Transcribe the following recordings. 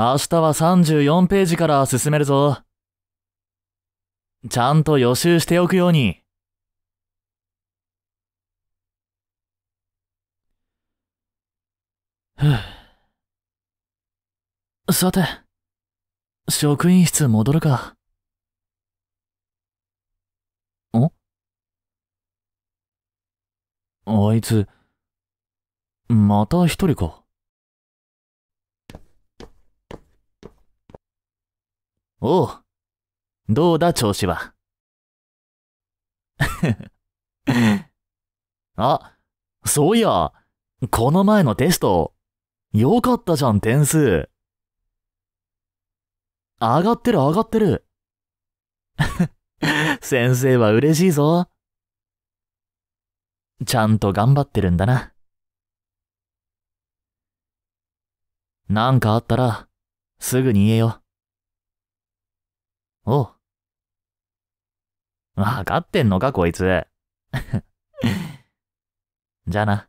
明日は34ページから進めるぞ。ちゃんと予習しておくように。さて、職員室戻るか。んあいつ、また一人か。おう。どうだ調子は。あ、そういや、この前のテスト、よかったじゃん点数。上がってる上がってる。先生は嬉しいぞ。ちゃんと頑張ってるんだな。なんかあったら、すぐに言えよ。おう。わかってんのか、こいつ。じゃあな。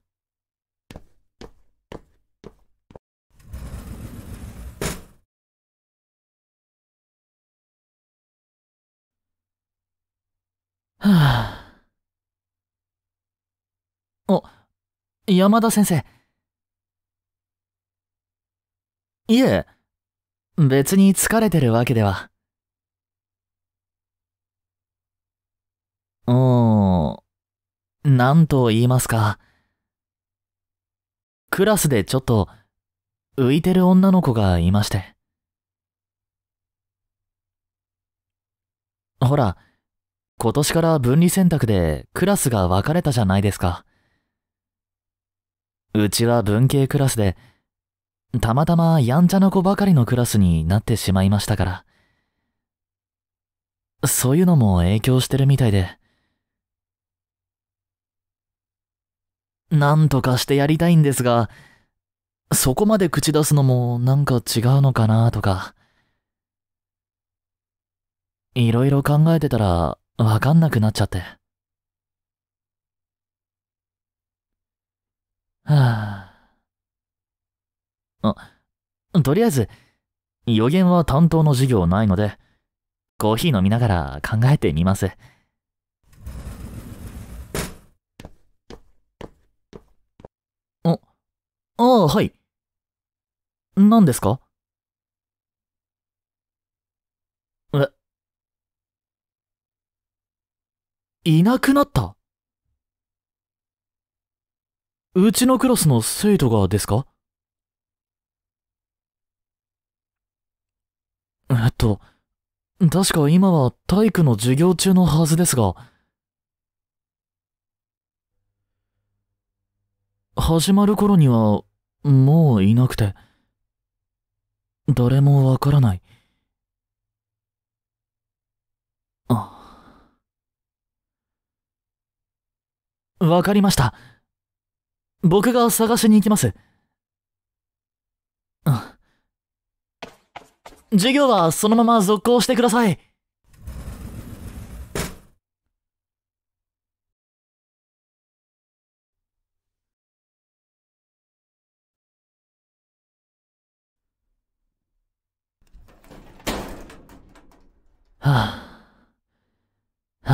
はあ。お、山田先生。いえ、別に疲れてるわけでは。うーん、なんと言いますか。クラスでちょっと、浮いてる女の子がいまして。ほら、今年から分離選択でクラスが分かれたじゃないですか。うちは文系クラスで、たまたまやんちゃな子ばかりのクラスになってしまいましたから。そういうのも影響してるみたいで。なんとかしてやりたいんですが、そこまで口出すのもなんか違うのかなとか。いろいろ考えてたらわかんなくなっちゃって。はぁ、あ。あ、とりあえず、予言は担当の授業ないので、コーヒー飲みながら考えてみます。ああ、はい。何ですかえ、いなくなったうちのクラスの生徒がですかえっと、確か今は体育の授業中のはずですが、始まる頃にはもういなくて、誰もわからない。あ。わかりました。僕が探しに行きます。授業はそのまま続行してください。はあ、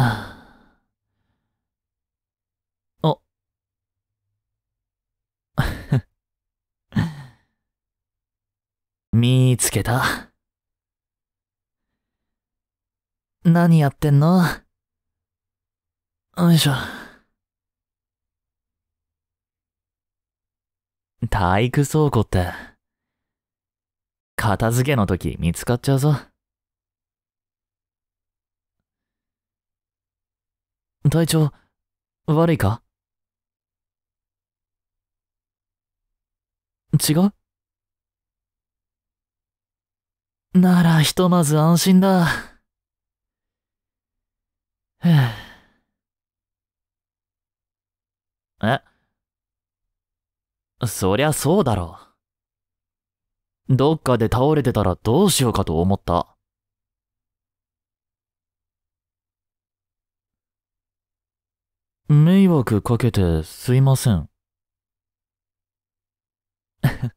はあ。あ。見つけた。何やってんのよいしょ。体育倉庫って、片付けの時見つかっちゃうぞ。隊長、悪いか違うならひとまず安心だ。えそりゃそうだろう。どっかで倒れてたらどうしようかと思った。迷惑かけてすいません。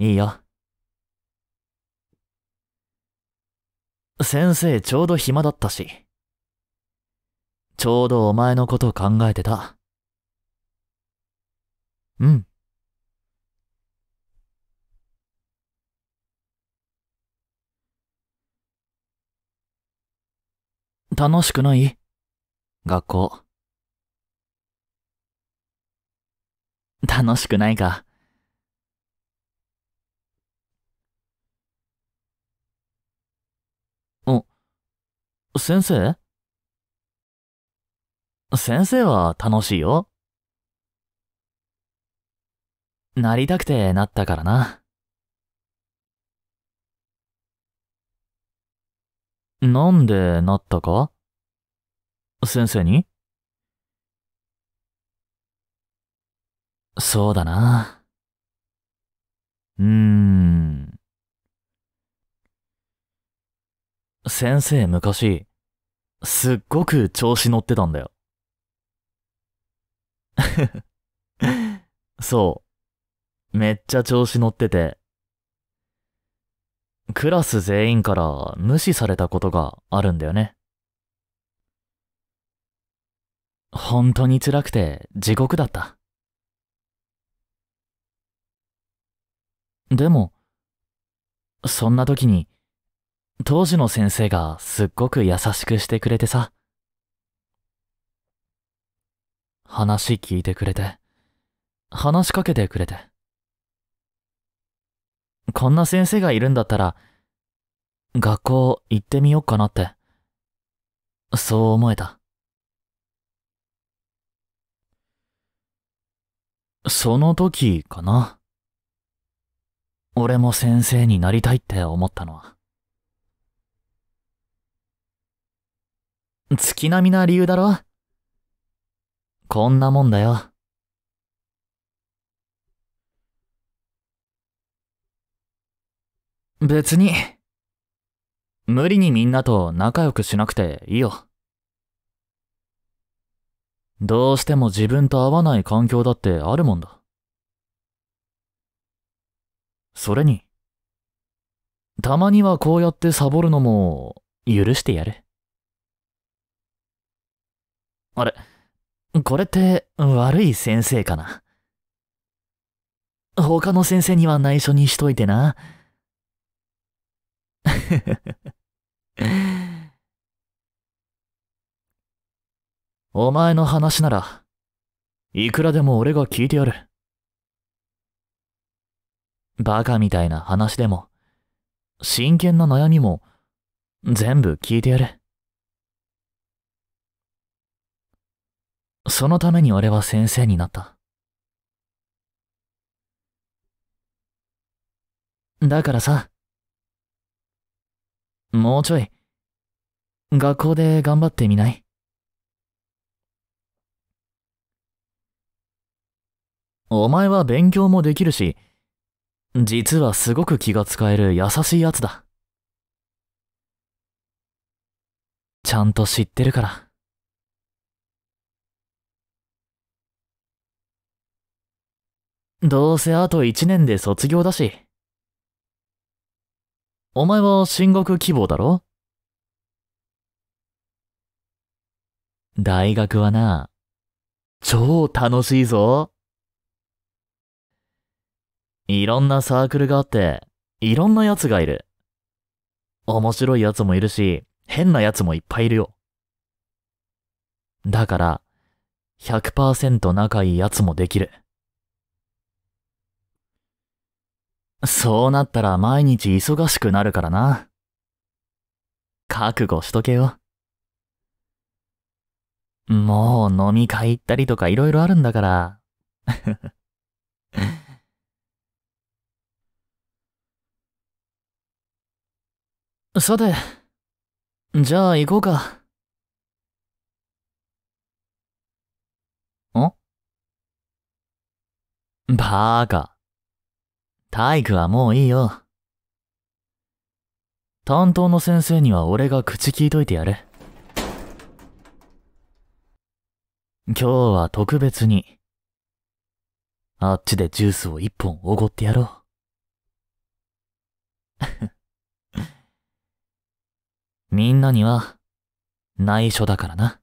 いいよ。先生ちょうど暇だったし。ちょうどお前のこと考えてた。うん。楽しくない学校。楽しくないか。お、先生先生は楽しいよ。なりたくてなったからな。なんでなったか先生にそうだな。うーん。先生昔、すっごく調子乗ってたんだよ。そう。めっちゃ調子乗ってて。クラス全員から無視されたことがあるんだよね。本当に辛くて地獄だった。でも、そんな時に、当時の先生がすっごく優しくしてくれてさ。話聞いてくれて、話しかけてくれて。こんな先生がいるんだったら、学校行ってみようかなって、そう思えた。その時かな。俺も先生になりたいって思ったのは。月並みな理由だろこんなもんだよ。別に、無理にみんなと仲良くしなくていいよ。どうしても自分と合わない環境だってあるもんだ。それに、たまにはこうやってサボるのも許してやる。あれ、これって悪い先生かな。他の先生には内緒にしといてな。お前の話なら、いくらでも俺が聞いてやる。バカみたいな話でも、真剣な悩みも、全部聞いてやる。そのために俺は先生になった。だからさ、もうちょい、学校で頑張ってみないお前は勉強もできるし、実はすごく気が使える優しいやつだ。ちゃんと知ってるから。どうせあと一年で卒業だし。お前は進学希望だろ大学はな、超楽しいぞ。いろんなサークルがあって、いろんな奴がいる。面白い奴もいるし、変な奴もいっぱいいるよ。だから、100%仲いい奴もできる。そうなったら毎日忙しくなるからな。覚悟しとけよ。もう飲み会行ったりとかいろいろあるんだから。さて、じゃあ行こうか。んバーカ。体育はもういいよ。担当の先生には俺が口聞いといてやる。今日は特別に、あっちでジュースを一本おごってやろう。みんなには内緒だからな。